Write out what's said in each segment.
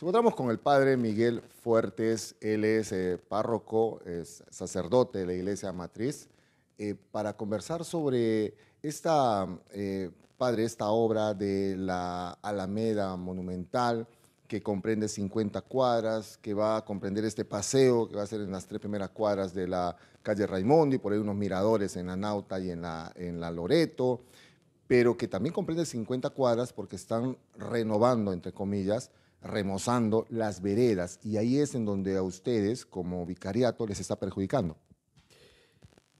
Nos encontramos con el padre Miguel Fuertes, él es eh, párroco, es sacerdote de la iglesia matriz, eh, para conversar sobre esta, eh, padre, esta obra de la Alameda Monumental que comprende 50 cuadras, que va a comprender este paseo que va a ser en las tres primeras cuadras de la calle Raimondi, por ahí unos miradores en la Nauta y en la, en la Loreto, pero que también comprende 50 cuadras porque están renovando, entre comillas, remozando las veredas y ahí es en donde a ustedes como vicariato les está perjudicando.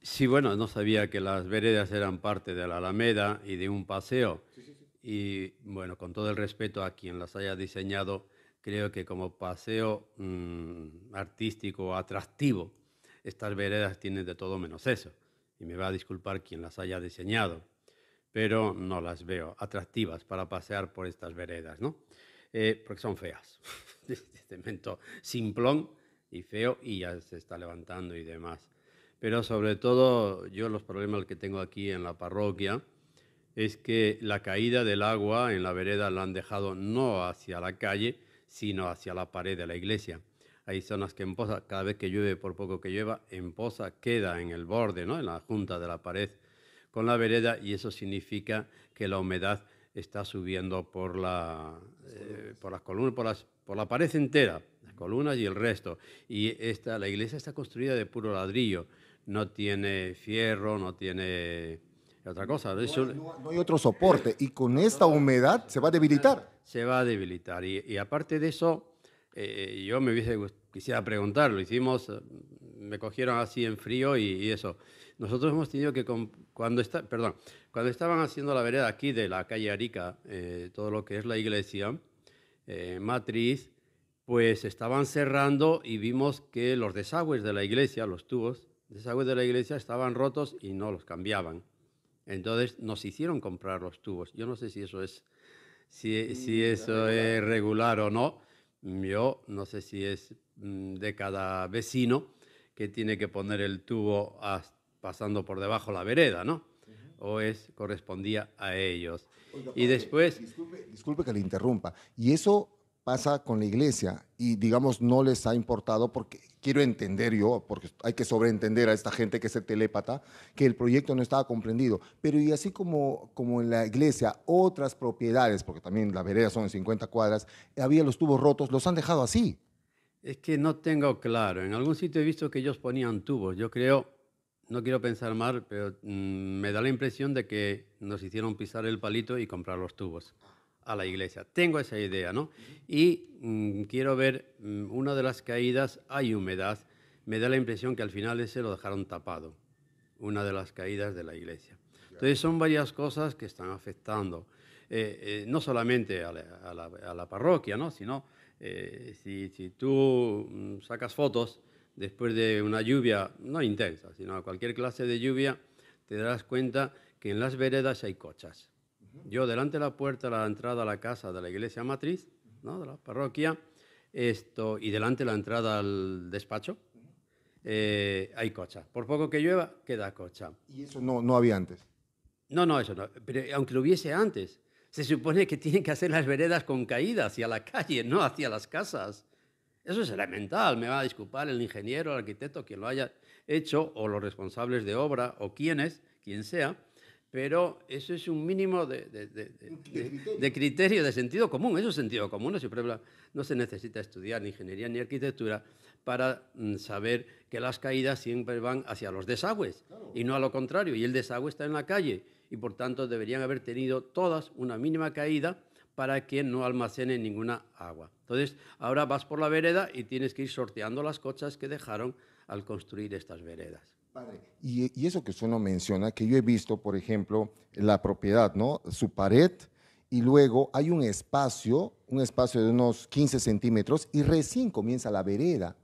Sí, bueno, no sabía que las veredas eran parte de la Alameda y de un paseo. Y bueno, con todo el respeto a quien las haya diseñado, creo que como paseo mm, artístico atractivo, estas veredas tienen de todo menos eso. Y me va a disculpar quien las haya diseñado, pero no las veo atractivas para pasear por estas veredas, ¿no? Eh, porque son feas. cemento este simplón y feo y ya se está levantando y demás. Pero sobre todo yo los problemas que tengo aquí en la parroquia es que la caída del agua en la vereda la han dejado no hacia la calle, sino hacia la pared de la iglesia. Hay zonas que en posa, cada vez que llueve, por poco que llueva, en posa queda en el borde, ¿no? en la junta de la pared con la vereda y eso significa que la humedad está subiendo por, la, eh, por las columnas, por, las, por la pared entera, las columnas y el resto. Y esta, la iglesia está construida de puro ladrillo, no tiene fierro, no tiene otra cosa. No, hay, otro soporte y con esta humedad se va a debilitar. Se va a debilitar y, aparte de eso, eh, yo me hubiese, quisiera preguntar, lo hicimos, eh, me cogieron así en frío y, eso. Nosotros hemos tenido que cuando, perdón, cuando estaban haciendo la vereda aquí de la calle Arica, eh, todo lo que es la iglesia eh, matriz, pues estaban cerrando y vimos que los desagües de la iglesia, los tubos, desagües de la iglesia estaban rotos y no los cambiaban. Entonces nos hicieron comprar los tubos. Yo no sé si eso es, si eso es regular o no. Yo no sé si es mm, de cada vecino que tiene que poner el tubo hasta pasando por debajo la vereda, ¿no? o es correspondía a ellos. y después... Disculpe, que le interrumpa. Y eso pasa con la iglesia y digamos no les ha importado porque quiero entender yo, porque hay que sobreentender a esta gente que es telépata, que el proyecto no estaba comprendido. Pero y así como, como en la iglesia otras propiedades, porque también la vereda son 50 cuadras, había los tubos rotos, los han dejado así. Es que no tengo claro. En algún sitio he visto que ellos ponían tubos. Yo creo no quiero pensar mal, pero mm, me da la impresión de que nos hicieron pisar el palito y comprar los tubos a la iglesia. Tengo esa idea, ¿no? Y mm, quiero ver, mm, una de las caídas hay humedad. Me da la impresión que al final ese lo dejaron tapado, una de las caídas de la iglesia. Entonces son varias cosas que están afectando, eh, eh, no solamente a la, parroquia, ¿no? Sino eh, si, tú sacas fotos después de una lluvia, no intensa, sino cualquier clase de lluvia, te darás cuenta que en las veredas hay cochas. Yo delante de la puerta, la entrada a la casa de la iglesia matriz, ¿no? de la parroquia, esto, y delante de la entrada al despacho, eh, hay cocha. Por poco que llueva, queda cocha. ¿Y eso no, no había antes? No, no, eso no. Pero eh, aunque lo hubiese antes, se supone que tienen que hacer las veredas con caídas hacia la calle, no hacia las casas. Eso es elemental, me va a disculpar el ingeniero, el arquitecto, quien lo haya hecho, o los responsables de obra, o quienes, quien sea, pero eso es un mínimo de, criterio, de sentido común, eso es sentido común, no, se necesita estudiar ni ingeniería ni arquitectura para mm, saber que las caídas siempre van hacia los desagües y no a lo contrario, y el desagüe está en la calle y por tanto deberían haber tenido todas una mínima caída para que no almacene ninguna agua. Entonces, ahora vas por la vereda y tienes que ir sorteando las cochas que dejaron al construir estas veredas. y, eso que usted no menciona, que yo he visto, por ejemplo, la propiedad, ¿no? Su pared, y luego hay un espacio, un espacio de unos 15 centímetros, y recién comienza la vereda.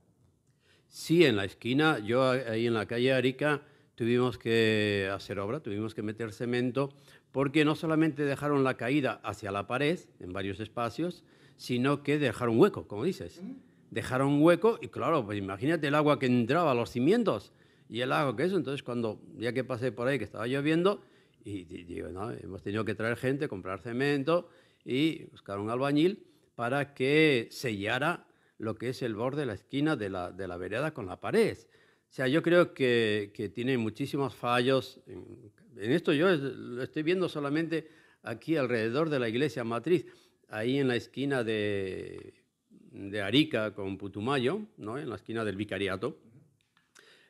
Sí, en la esquina, yo ahí en la calle Arica tuvimos que hacer obra, tuvimos que meter cemento, porque no solamente dejaron la caída hacia la pared en varios espacios, sino que dejaron hueco, como dices. Dejaron hueco y claro, pues imagínate el agua que entraba a los cimientos y el agua que eso. Entonces cuando ya que pasé por ahí que estaba lloviendo y, digo, no, hemos tenido que traer gente, comprar cemento y buscar un albañil para que sellara lo que es el borde, de la esquina de la, de la vereda con la pared. O sea, yo creo que, tiene muchísimos fallos. En, esto yo lo estoy viendo solamente aquí alrededor de la iglesia matriz, ahí en la esquina de, de Arica con Putumayo, ¿no? en la esquina del vicariato.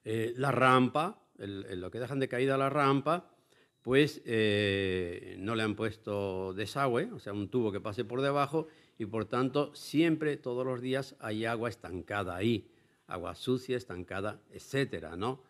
Eh, la rampa, lo que dejan de caída la rampa, pues eh, no le han puesto desagüe, o sea, un tubo que pase por debajo y por tanto siempre todos los días hay agua estancada ahí agua sucia, estancada, etcétera, ¿no?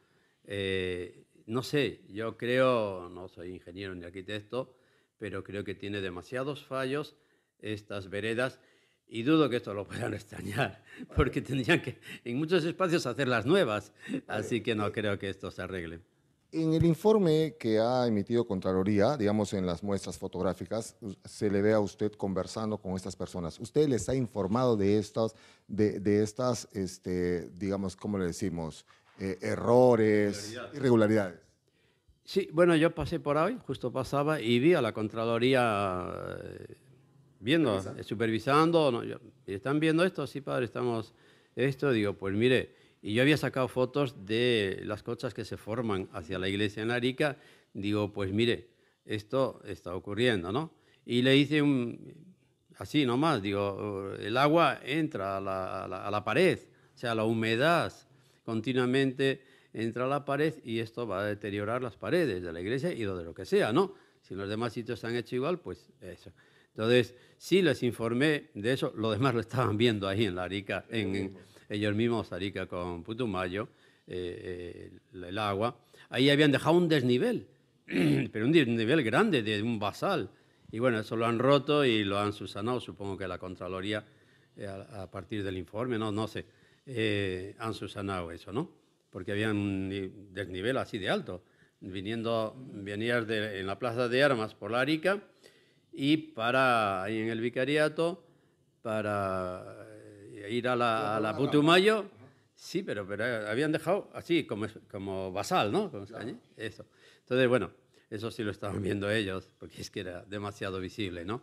Eh, no sé, yo creo, no soy ingeniero ni arquitecto, pero creo que tiene demasiados fallos estas veredas y dudo que esto lo puedan extrañar, porque tendrían que en muchos espacios hacerlas nuevas, así que no creo que esto se arregle. En el informe que ha emitido Contraloría, digamos en las muestras fotográficas, se le ve a usted conversando con estas personas. ¿Usted les ha informado de estas, de, estas este, digamos, ¿cómo le decimos? Eh, errores, irregularidades. Sí, bueno, yo pasé por ahí, justo pasaba y vi a la Contraloría eh, viendo, supervisando. Eh, ¿Están viendo esto? Sí, padre, estamos esto. Digo, pues mire y yo había sacado fotos de las cochas que se forman hacia la iglesia en Arica. Digo, pues mire, esto está ocurriendo, ¿no? Y le hice así nomás, digo, el agua entra a la, pared, o sea, la humedad continuamente entra a la pared y esto va a deteriorar las paredes de la iglesia y lo de lo que sea, ¿no? Si los demás sitios se han hecho igual, pues eso. Entonces, sí les informé de eso, lo demás lo estaban viendo ahí en la Arica, en ellos mismos, Arica con Putumayo, eh, eh, el agua, ahí habían dejado un desnivel, pero un desnivel grande de un basal. Y bueno, eso lo han roto y lo han susanado supongo que la Contraloría, eh, a, partir del informe, no, no sé, han susanado eso, ¿no? Porque había un desnivel así de alto. Viniendo, venías en la Plaza de Armas por la Arica y para ahí en el vicariato para eh, ir a la, Putumayo. Sí, pero, pero habían dejado así, como, como basal, ¿no? Eso. Entonces, bueno, eso sí lo estaban viendo ellos, porque es que era demasiado visible, ¿no?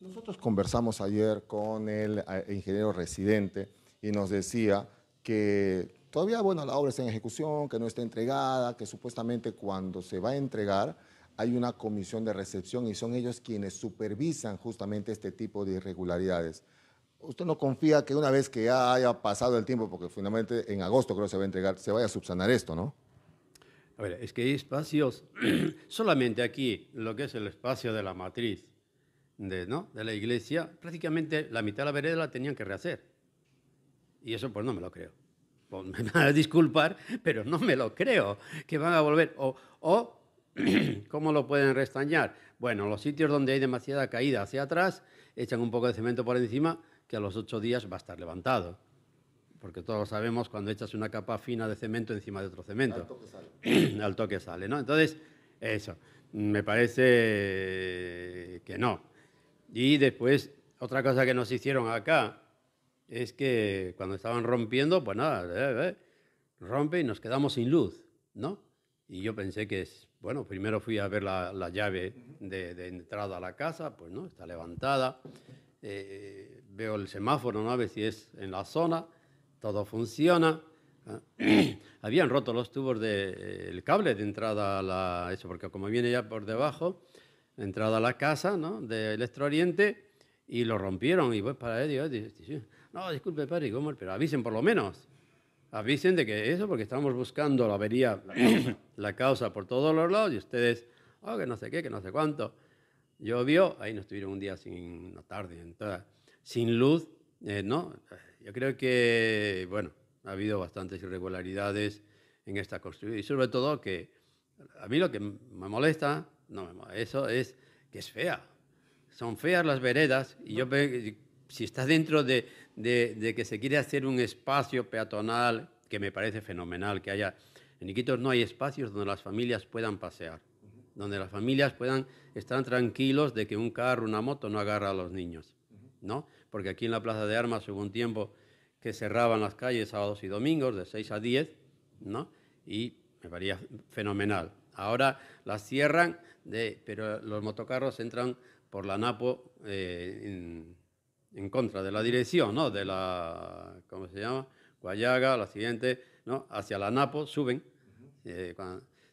Nosotros conversamos ayer con el eh, ingeniero residente y nos decía que todavía, bueno, la obra está en ejecución, que no está entregada, que supuestamente cuando se va a entregar hay una comisión de recepción y son ellos quienes supervisan justamente este tipo de irregularidades usted no confía que una vez que ya haya pasado el tiempo, porque finalmente en agosto creo que se va a entregar, se vaya a subsanar esto, ¿no? A ver, es que hay espacios, solamente aquí, lo que es el espacio de la matriz de, ¿no? de la iglesia, prácticamente la mitad de la vereda la tenían que rehacer. Y eso pues no me lo creo. Pues, me van a disculpar, pero no me lo creo, que van a volver. O, o ¿cómo lo pueden restañar? Bueno, los sitios donde hay demasiada caída hacia atrás, echan un poco de cemento por encima que a los ocho días va a estar levantado. Porque todos sabemos cuando echas una capa fina de cemento encima de otro cemento. Al toque sale. ¿no? Entonces, eso. Me parece que no. Y después, otra cosa que nos hicieron acá es que cuando estaban rompiendo, pues nada, eh, eh, rompe y nos quedamos sin luz, ¿no? Y yo pensé que es, bueno, primero fui a ver la, llave de, entrada a la casa, pues no, está levantada. Eh, veo el semáforo, ¿no? A ver si es en la zona, todo funciona. Habían roto los tubos del de, eh, cable de entrada a la... Eso, porque como viene ya por debajo, entrada a la casa, ¿no? De oriente y lo rompieron. Y pues para ellos, no, disculpe, padre, pero avisen por lo menos. Avisen de que eso, porque estamos buscando la avería, la causa por todos los lados, y ustedes, oh, que no sé qué, que no sé cuánto. Llovió, ahí no estuvieron un día sin una tarde, entonces sin luz, eh, ¿no? Yo creo que, bueno, ha habido bastantes irregularidades en esta construcción y sobre todo que a mí lo que me molesta, no me eso es que es fea. Son feas las veredas y yo si está dentro de, de que se quiere hacer un espacio peatonal, que me parece fenomenal que haya... En Iquitos no hay espacios donde las familias puedan pasear donde las familias puedan estar tranquilos de que un carro, una moto no agarra a los niños. Porque aquí en la Plaza de Armas hubo un tiempo que cerraban las calles sábados y domingos de 6 a 10, Y me parecía fenomenal. Ahora las cierran, de, pero los motocarros entran por la Napo eh, en, contra de la dirección, De la, ¿cómo se llama? Guayaga, la siguiente, ¿no? Hacia la Napo suben, eh,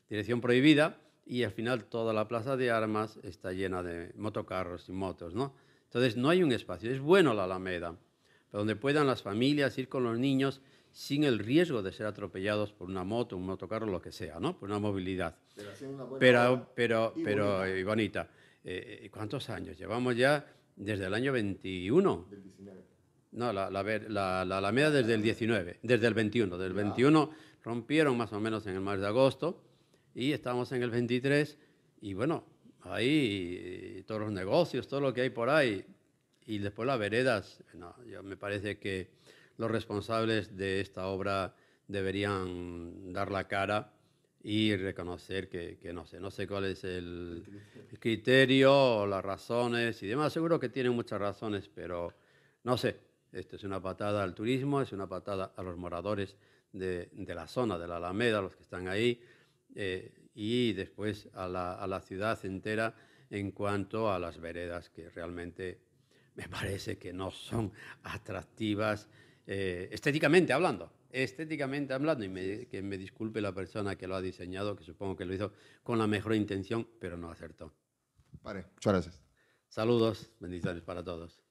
dirección prohibida, y al final toda la plaza de armas está llena de motocarros y motos, ¿no? Entonces no hay un espacio. Es bueno la Alameda, pero donde puedan las familias ir con los niños sin el riesgo de ser atropellados por una moto, un motocarro, lo que sea, ¿no? Por una movilidad. Pero, pero, pero, y bonita. Eh, eh, ¿Cuántos años? Llevamos ya desde el año 21. 19. No, la, Alameda desde el 19, desde el 21. Del 21 rompieron más o menos en el mes de agosto y estamos en el 23 y bueno, ahí, todos los negocios, todo lo que hay por ahí, y después las veredas, me parece que los responsables de esta obra deberían dar la cara y reconocer que, no sé, no sé cuál es el, criterio, las razones y demás. Seguro que tienen muchas razones, pero no sé. Esto es una patada al turismo, es una patada a los moradores de, la zona, de la Alameda, los que están ahí. Eh, y después a la, ciudad entera en cuanto a las veredas que realmente me parece que no son atractivas eh, estéticamente hablando. Estéticamente hablando, y que me disculpe la persona que lo ha diseñado, que supongo que lo hizo con la mejor intención, pero no acertó. Vale, muchas gracias. Saludos, bendiciones para todos.